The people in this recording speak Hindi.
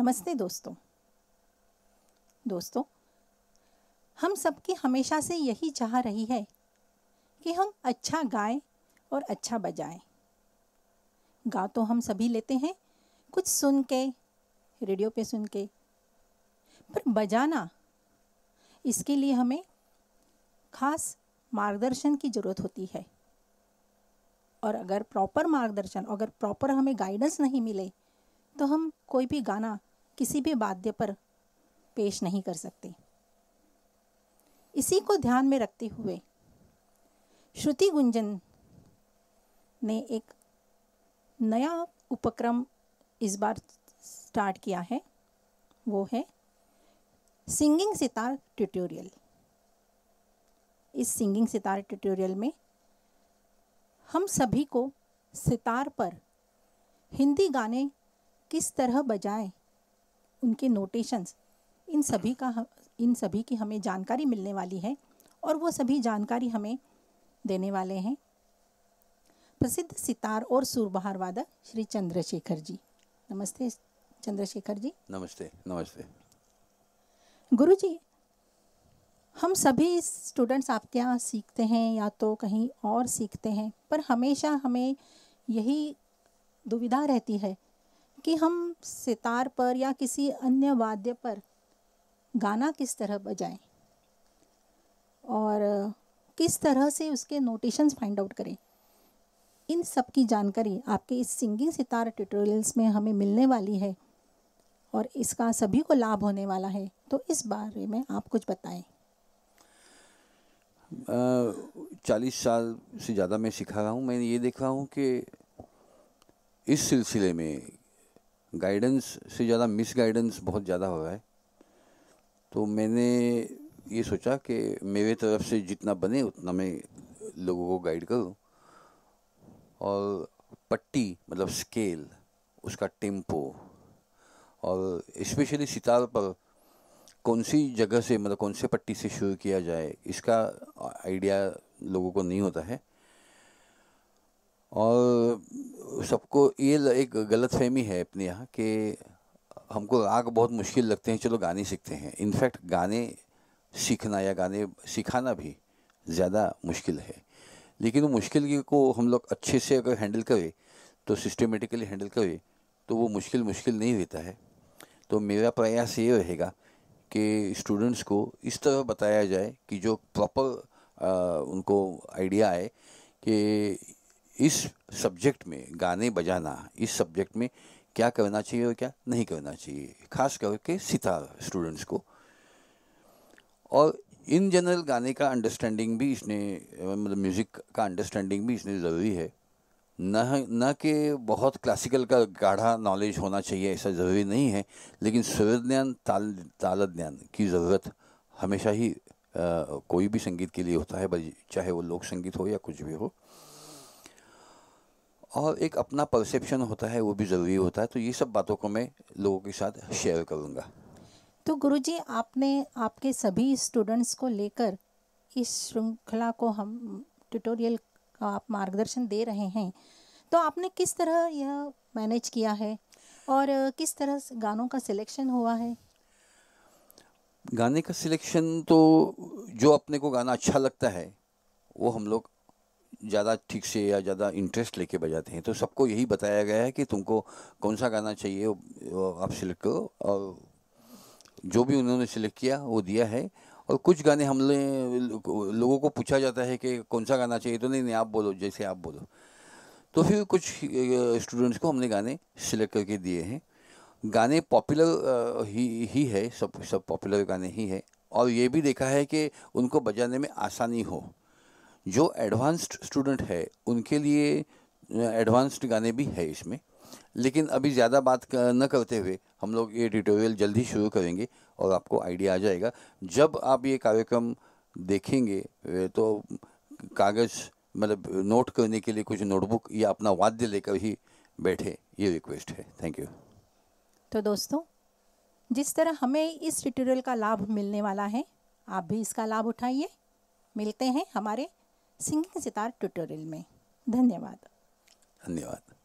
नमस्ते दोस्तों दोस्तों हम सबकी हमेशा से यही चाह रही है कि हम अच्छा गाएं और अच्छा बजाएं गा तो हम सभी लेते हैं कुछ सुन के रेडियो पे सुन के पर बजाना इसके लिए हमें खास मार्गदर्शन की ज़रूरत होती है और अगर प्रॉपर मार्गदर्शन अगर प्रॉपर हमें गाइडेंस नहीं मिले तो हम कोई भी गाना किसी भी वाद्य पर पेश नहीं कर सकते इसी को ध्यान में रखते हुए श्रुति गुंजन ने एक नया उपक्रम इस बार स्टार्ट किया है वो है सिंगिंग सितार ट्यूटोरियल इस सिंगिंग सितार ट्यूटोरियल में हम सभी को सितार पर हिंदी गाने किस तरह बजाएं उनके नोटेशंस इन सभी का हम इन सभी की हमें जानकारी मिलने वाली है और वो सभी जानकारी हमें देने वाले हैं प्रसिद्ध सितार और सुरबहार वादक श्री चंद्रशेखर जी नमस्ते चंद्रशेखर जी नमस्ते नमस्ते गुरु जी हम सभी स्टूडेंट्स आपके यहाँ सीखते हैं या तो कहीं और सीखते हैं पर हमेशा हमें यही दुविधा रहती है कि हम सितार पर या किसी अन्य वाद्य पर गाना किस तरह बजाएं और किस तरह से उसके नोटेशंस फाइंड आउट करें इन सब की जानकारी आपके इस सिंगिंग सितार ट्यूटोरियल्स में हमें मिलने वाली है और इसका सभी को लाभ होने वाला है तो इस बारे में आप कुछ बताएं चालीस साल से ज़्यादा मैं सिखा रहा हूँ मैंने ये देखा हूँ कि इस सिलसिले में गाइडेंस से ज़्यादा मिस गाइडेंस बहुत ज़्यादा हो रहा है तो मैंने ये सोचा कि मेरे तरफ से जितना बने उतना मैं लोगों को गाइड करूँ और पट्टी मतलब स्केल उसका टेम्पो और इस्पेशली सितार पर कौन सी जगह से मतलब कौन से पट्टी से शुरू किया जाए इसका आइडिया लोगों को नहीं होता है और सबको ये एक गलत फहमी है अपने यहाँ कि हमको राग बहुत मुश्किल लगते हैं चलो गाने सीखते हैं इनफैक्ट गाने सीखना या गाने सिखाना भी ज़्यादा मुश्किल है लेकिन वो मुश्किल को हम लोग अच्छे से अगर हैंडल करें तो सिस्टमेटिकली हैंडल करें तो वो मुश्किल मुश्किल नहीं रहता है तो मेरा प्रयास ये रहेगा कि स्टूडेंट्स को इस तरह बताया जाए कि जो प्रॉपर उनको आइडिया आए कि इस सब्जेक्ट में गाने बजाना इस सब्जेक्ट में क्या करना चाहिए और क्या नहीं करना चाहिए खास करके सितार स्टूडेंट्स को और इन जनरल गाने का अंडरस्टैंडिंग भी इसने मतलब म्यूज़िक का अंडरस्टैंडिंग भी इसने ज़रूरी है न न कि बहुत क्लासिकल का गाढ़ा नॉलेज होना चाहिए ऐसा ज़रूरी नहीं है लेकिन स्वरज्ञान ताल ताल ज्ञान की ज़रूरत हमेशा ही आ, कोई भी संगीत के लिए होता है चाहे वो लोक संगीत हो या कुछ भी हो और एक अपना परसेप्शन होता है वो भी ज़रूरी होता है तो ये सब बातों को मैं लोगों के साथ शेयर करूँगा तो गुरु जी आपने आपके सभी स्टूडेंट्स को लेकर इस श्रृंखला को हम ट्यूटोरियल का आप मार्गदर्शन दे रहे हैं तो आपने किस तरह यह मैनेज किया है और किस तरह गानों का सिलेक्शन हुआ है गाने का सिलेक्शन तो जो अपने को गाना अच्छा लगता है वो हम लोग ज़्यादा ठीक से या ज़्यादा इंटरेस्ट लेके बजाते हैं तो सबको यही बताया गया है कि तुमको कौन सा गाना चाहिए आप सिलेक्ट करो और जो भी उन्होंने सिलेक्ट किया वो दिया है और कुछ गाने हमने लोगों को पूछा जाता है कि कौन सा गाना चाहिए तो नहीं नहीं आप बोलो जैसे आप बोलो तो फिर कुछ स्टूडेंट्स को हमने गाने सिलेक्ट करके दिए हैं गाने पॉपुलर ही ही है सब सब पॉपुलर गाने ही है और ये भी देखा है कि उनको बजाने में आसानी हो जो एडवांस्ड स्टूडेंट है उनके लिए एडवांस्ड गाने भी है इसमें लेकिन अभी ज़्यादा बात न करते हुए हम लोग ये ट्यूटोरियल जल्दी शुरू करेंगे और आपको आइडिया आ जाएगा जब आप ये कार्यक्रम देखेंगे तो कागज़ मतलब नोट करने के लिए कुछ नोटबुक या अपना वाद्य लेकर ही बैठे ये रिक्वेस्ट है थैंक यू तो दोस्तों जिस तरह हमें इस ट्यूटोरियल का लाभ मिलने वाला है आप भी इसका लाभ उठाइए मिलते हैं हमारे सिंगिंग सितार ट्यूटोरियल में धन्यवाद धन्यवाद